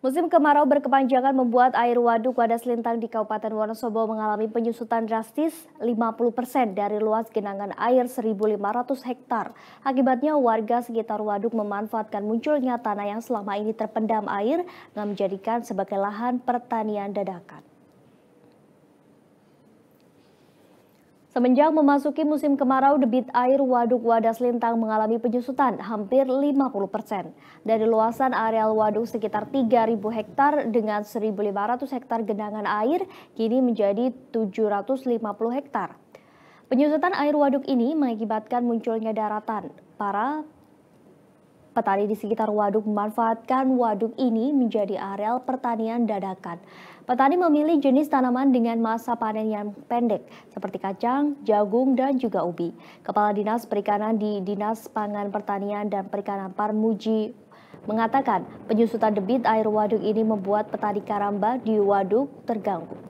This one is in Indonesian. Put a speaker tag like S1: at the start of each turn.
S1: Musim kemarau berkepanjangan membuat air waduk Wadas Lintang di Kabupaten Wonosobo mengalami penyusutan drastis 50% dari luas genangan air 1.500 hektar. Akibatnya warga sekitar waduk memanfaatkan munculnya tanah yang selama ini terpendam air dan menjadikan sebagai lahan pertanian dadakan. Semenjak memasuki musim kemarau, debit air Waduk Wadas Lintang mengalami penyusutan hampir 50 persen. Dari luasan areal waduk sekitar 3.000 hektar dengan 1.500 hektar genangan air, kini menjadi 750 hektar. Penyusutan air waduk ini mengakibatkan munculnya daratan. Para Petani di sekitar waduk memanfaatkan waduk ini menjadi areal pertanian dadakan. Petani memilih jenis tanaman dengan masa panen yang pendek, seperti kacang, jagung, dan juga ubi. Kepala Dinas Perikanan di Dinas Pangan Pertanian dan Perikanan Parmuji mengatakan penyusutan debit air waduk ini membuat petani karamba di waduk terganggu.